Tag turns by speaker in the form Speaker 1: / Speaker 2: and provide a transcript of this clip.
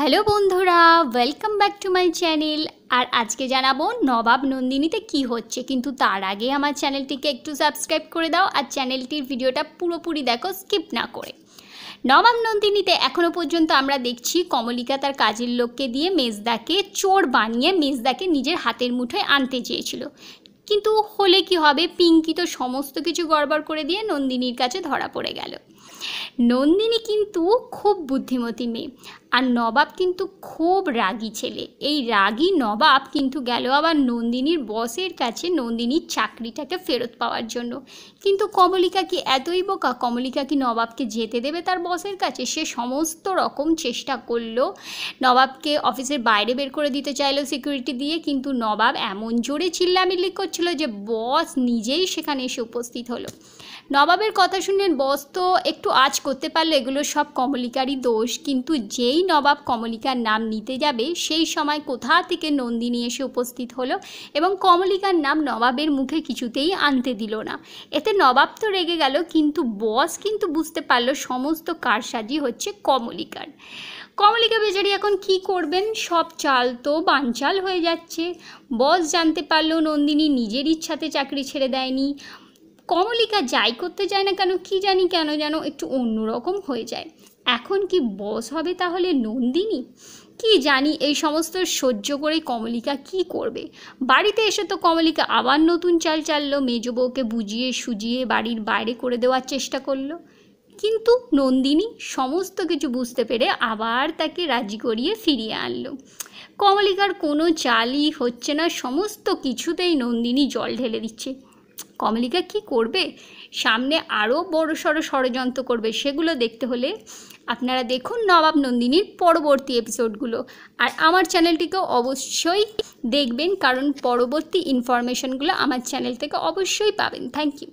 Speaker 1: hello বন্ধুরা welcome back to my channel আর আজকে জানাবো নবাব নন্দিনীতে কি হচ্ছে কিন্তু তার আগে আমার চ্যানেলটিকে একটু সাবস্ক্রাইব করে দাও আর চ্যানেলটির ভিডিওটা পুরোপুরি দেখো স্কিপ না করে নবাব নন্দিনীতে এখনও পর্যন্ত আমরা দেখছি কমলিকা তার কাজের লোককে দিয়ে মেজদাকে চোর বানিয়ে মেজদাকে নিজের হাতের মুঠোয় আনতে চেয়েছিল কিন্তু হলে কি হবে পিঙ্কি তো সমস্ত কিছু গড়বড় করে দিয়ে নন্দিনীর কাছে ধরা পড়ে গেল নন্দিনী কিন্তু খুব বুদ্ধিমতী মেয়ে আর নবাব কিন্তু খুব রাগী ছেলে এই রাগী নবাব কিন্তু গেল আবার নন্দিনীর বসের কাছে নন্দিনীর চাকরিটাকে ফেরত পাওয়ার জন্য কিন্তু কমলিকা কি এতই বোকা কমলিকা কি নবাবকে যেতে দেবে তার বসের কাছে সে সমস্ত রকম চেষ্টা করলো নবাবকে অফিসের বাইরে বের করে দিতে চাইলো সিকিউরিটি দিয়ে কিন্তু নবাব এমন জোরে চিল্লামিল্লি করছে হচ্ছিল যে বস নিজেই সেখানে এসে উপস্থিত হলো নবাবের কথা শুনে বস তো একটু আজ করতে পারলো এগুলো সব কমলিকারই দোষ কিন্তু যেই নবাব কমলিকার নাম নিতে যাবে সেই সময় কোথা থেকে নন্দিনী এসে উপস্থিত হলো এবং কমলিকার নাম নবাবের মুখে কিছুতেই আনতে দিল না এতে নবাব তো রেগে গেল কিন্তু বস কিন্তু বুঝতে পারলো সমস্ত কারসাজি হচ্ছে কমলিকার কমলিকা বেচারি এখন কি করবেন সব চাল তো বানচাল হয়ে যাচ্ছে বস জানতে পারল নন্দিনী নিজের ইচ্ছাতে চাকরি ছেড়ে দেয়নি কমলিকা যাই করতে যায় না কেন কি জানি কেন যেন একটু অন্যরকম হয়ে যায় এখন কি বস হবে তাহলে নন্দিনী কি জানি এই সমস্ত সহ্য করে কমলিকা কি করবে বাড়িতে এসে তো কমলিকা আবার নতুন চাল চাললো মেজ বউকে বুঝিয়ে সুজিয়ে বাড়ির বাইরে করে দেওয়ার চেষ্টা করলো কিন্তু নন্দিনী সমস্ত কিছু বুঝতে পেরে আবার তাকে রাজি করিয়ে ফিরিয়ে আনলো কমলিকার কোনো চালই হচ্ছে না সমস্ত কিছুতেই নন্দিনী জল ঢেলে দিচ্ছে কমলিকা কি করবে সামনে আরও বড় সড়ো ষড়যন্ত্র করবে সেগুলো দেখতে হলে আপনারা দেখুন নবাব নন্দিনীর পরবর্তী এপিসোডগুলো আর আমার চ্যানেলটিকে অবশ্যই দেখবেন কারণ পরবর্তী ইনফরমেশনগুলো আমার চ্যানেল থেকে অবশ্যই পাবেন থ্যাংক ইউ